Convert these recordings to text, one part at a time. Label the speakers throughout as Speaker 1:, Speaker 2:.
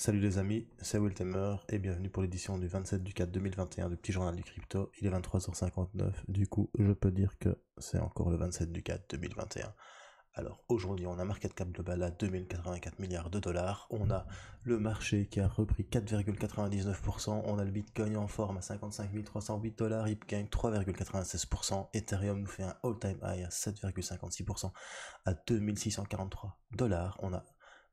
Speaker 1: Salut les amis, c'est Temer et bienvenue pour l'édition du 27 du 4 2021 du petit journal du crypto. Il est 23h59, du coup je peux dire que c'est encore le 27 du 4 2021. Alors aujourd'hui on a market cap global à 2084 milliards de dollars, on a le marché qui a repris 4,99%, on a le Bitcoin en forme à 55 308 dollars, il 3,96%, Ethereum nous fait un all-time high à 7,56% à 2643 dollars, on a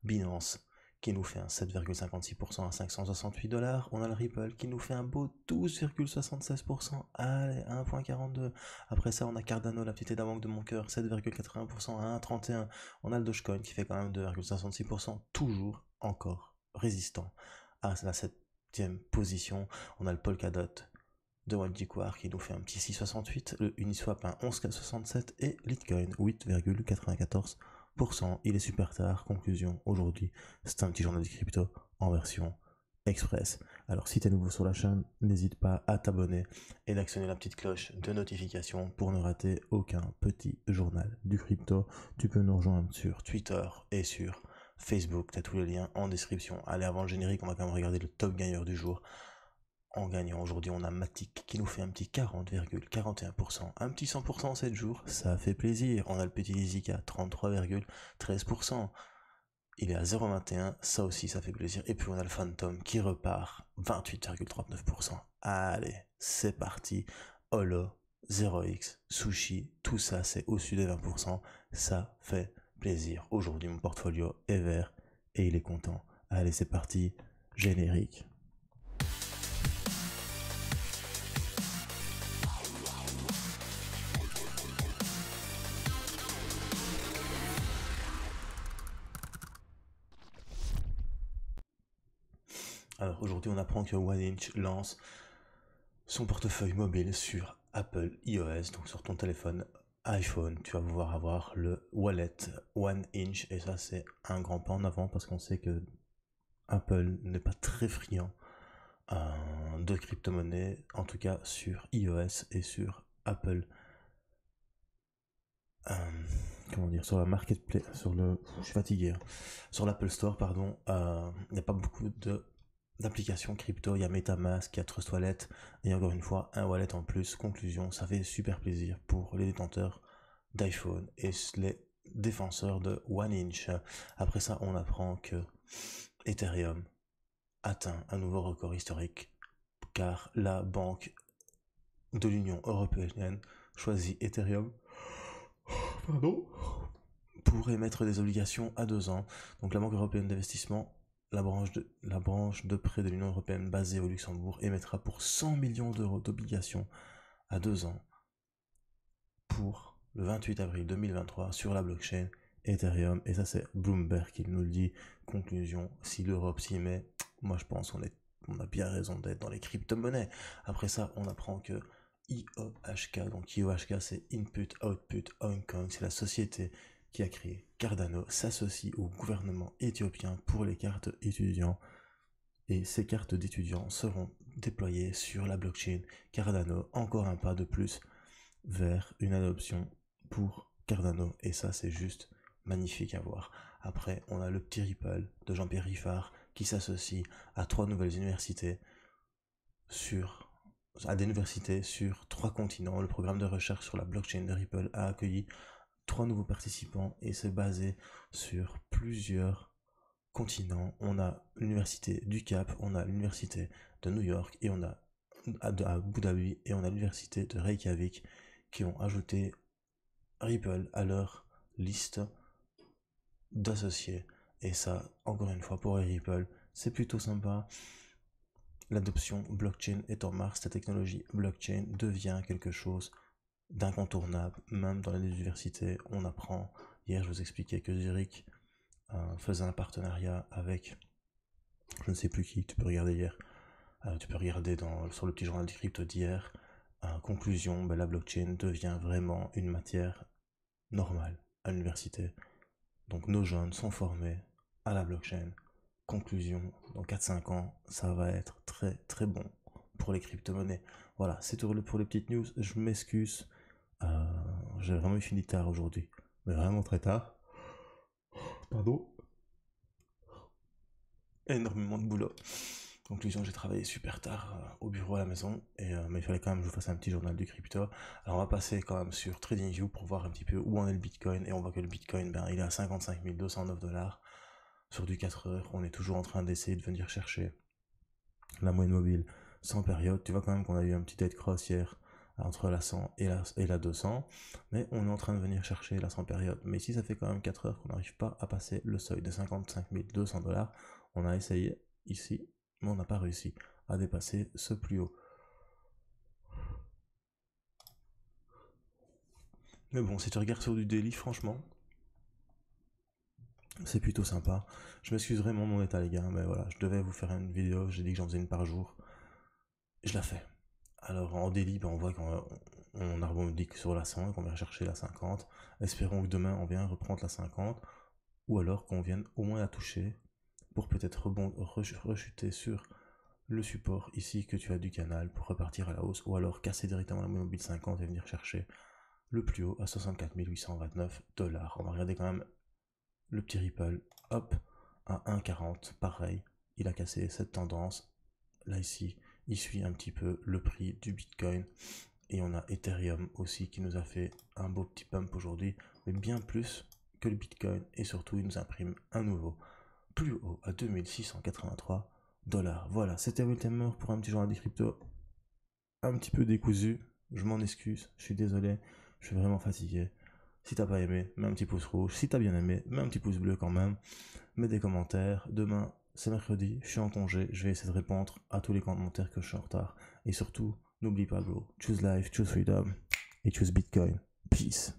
Speaker 1: Binance qui nous fait un 7,56% à 568 dollars. On a le Ripple qui nous fait un beau 12,76% à 1,42. Après ça, on a Cardano, la petite manque de mon cœur, 7,81% à 1,31. On a le Dogecoin qui fait quand même 2,66%, toujours encore résistant à la septième position. On a le Polkadot de Quar qui nous fait un petit 6,68, le Uniswap un 11,67 et Litecoin 8,94%. Il est super tard. Conclusion, aujourd'hui, c'est un petit journal du crypto en version express. Alors si tu es nouveau sur la chaîne, n'hésite pas à t'abonner et d'actionner la petite cloche de notification pour ne rater aucun petit journal du crypto. Tu peux nous rejoindre sur Twitter et sur Facebook. Tu as tous les liens en description. Allez, avant le générique, on va quand même regarder le top gagneur du jour en gagnant. Aujourd'hui, on a Matic qui nous fait un petit 40,41%. Un petit 100% en 7 jours, ça fait plaisir. On a le petit qui 33,13%. Il est à 0,21, ça aussi ça fait plaisir. Et puis on a le Phantom qui repart 28,39%. Allez, c'est parti. Holo, 0x, sushi, tout ça c'est au-dessus des 20%. Ça fait plaisir. Aujourd'hui mon portfolio est vert et il est content. Allez, c'est parti. Générique. Alors aujourd'hui, on apprend que One Inch lance son portefeuille mobile sur Apple iOS, donc sur ton téléphone iPhone. Tu vas pouvoir avoir le wallet One Inch et ça, c'est un grand pas en avant parce qu'on sait que Apple n'est pas très friand euh, de crypto monnaie en tout cas sur iOS et sur Apple. Euh, comment dire sur la marketplace, sur le, je suis fatigué, hein, sur l'Apple Store, pardon, euh, il n'y a pas beaucoup de d'applications crypto, il y a Metamask, il y a Trust Wallet, et encore une fois, un wallet en plus. Conclusion, ça fait super plaisir pour les détenteurs d'iPhone et les défenseurs de One Inch. Après ça, on apprend que Ethereum atteint un nouveau record historique, car la banque de l'Union européenne choisit Ethereum pour émettre des obligations à deux ans. Donc la Banque européenne d'investissement la branche, de, la branche de près de l'Union européenne basée au Luxembourg émettra pour 100 millions d'euros d'obligations à deux ans pour le 28 avril 2023 sur la blockchain Ethereum. Et ça, c'est Bloomberg qui nous le dit. Conclusion, si l'Europe s'y met, moi je pense qu'on on a bien raison d'être dans les crypto-monnaies. Après ça, on apprend que IOHK, donc IOHK c'est Input Output Hong Kong, c'est la société qui a créé Cardano s'associe au gouvernement éthiopien pour les cartes étudiants et ces cartes d'étudiants seront déployées sur la blockchain Cardano, encore un pas de plus vers une adoption pour Cardano et ça c'est juste magnifique à voir. Après, on a le petit Ripple de Jean-Pierre Riffard qui s'associe à trois nouvelles universités sur à des universités sur trois continents. Le programme de recherche sur la blockchain de Ripple a accueilli trois nouveaux participants et c'est basé sur plusieurs continents. On a l'université du Cap, on a l'université de New York et on a à Abu Dhabi et on a l'université de Reykjavik qui ont ajouté Ripple à leur liste d'associés. Et ça, encore une fois, pour Ripple, c'est plutôt sympa. L'adoption blockchain est en mars, la technologie blockchain devient quelque chose d'incontournable. Même dans les universités, on apprend. Hier, je vous expliquais que Zurich euh, faisait un partenariat avec, je ne sais plus qui, tu peux regarder hier, euh, tu peux regarder dans, sur le petit journal des crypto d'hier. Euh, conclusion, ben, la blockchain devient vraiment une matière normale à l'université. Donc nos jeunes sont formés à la blockchain. Conclusion, dans 4-5 ans, ça va être très très bon pour les crypto-monnaies. Voilà, c'est tout pour les petites news. Je m'excuse euh, j'ai vraiment fini tard aujourd'hui, mais vraiment très tard. Pardon. Énormément de boulot. Conclusion j'ai travaillé super tard euh, au bureau à la maison, et, euh, mais il fallait quand même que je vous fasse un petit journal du crypto. Alors on va passer quand même sur TradingView pour voir un petit peu où en est le Bitcoin, et on voit que le Bitcoin, ben, il est à 55 209 dollars sur du 4 heures. On est toujours en train d'essayer de venir chercher la moyenne mobile sans période. Tu vois quand même qu'on a eu un petit dead cross hier entre la 100 et la, 200, mais on est en train de venir chercher la 100 période. Mais ici, ça fait quand même 4 heures qu'on n'arrive pas à passer le seuil de 55 200 dollars, on a essayé ici, mais on n'a pas réussi à dépasser ce plus haut. Mais bon, si tu regardes sur du daily, franchement, c'est plutôt sympa. Je m'excuse vraiment mon état, les gars, mais voilà, je devais vous faire une vidéo, j'ai dit que j'en faisais une par jour. Je la fais. Alors en délit, ben, on voit qu'on on sur la 100 qu'on vient chercher la 50. Espérons que demain on vienne reprendre la 50 ou alors qu'on vienne au moins la toucher pour peut-être rechuter sur le support ici que tu as du canal pour repartir à la hausse ou alors casser directement la mobile 50 et venir chercher le plus haut à 64 829 dollars. On va regarder quand même le petit ripple, hop, à 1,40, pareil, il a cassé cette tendance, là ici, il suit un petit peu le prix du Bitcoin. Et on a Ethereum aussi qui nous a fait un beau petit pump aujourd'hui, mais bien plus que le Bitcoin. Et surtout, il nous imprime un nouveau plus haut à 2683 dollars. Voilà, c'était mort pour un petit journal des crypto Un petit peu décousu, je m'en excuse, je suis désolé, je suis vraiment fatigué. Si t'as pas aimé, mets un petit pouce rouge. Si t'as bien aimé, mets un petit pouce bleu quand même. Mets des commentaires. Demain, c'est mercredi, je suis en congé, je vais essayer de répondre à tous les commentaires que je suis en retard. Et surtout, n'oublie pas, bro, choose life, choose freedom et choose Bitcoin. Peace.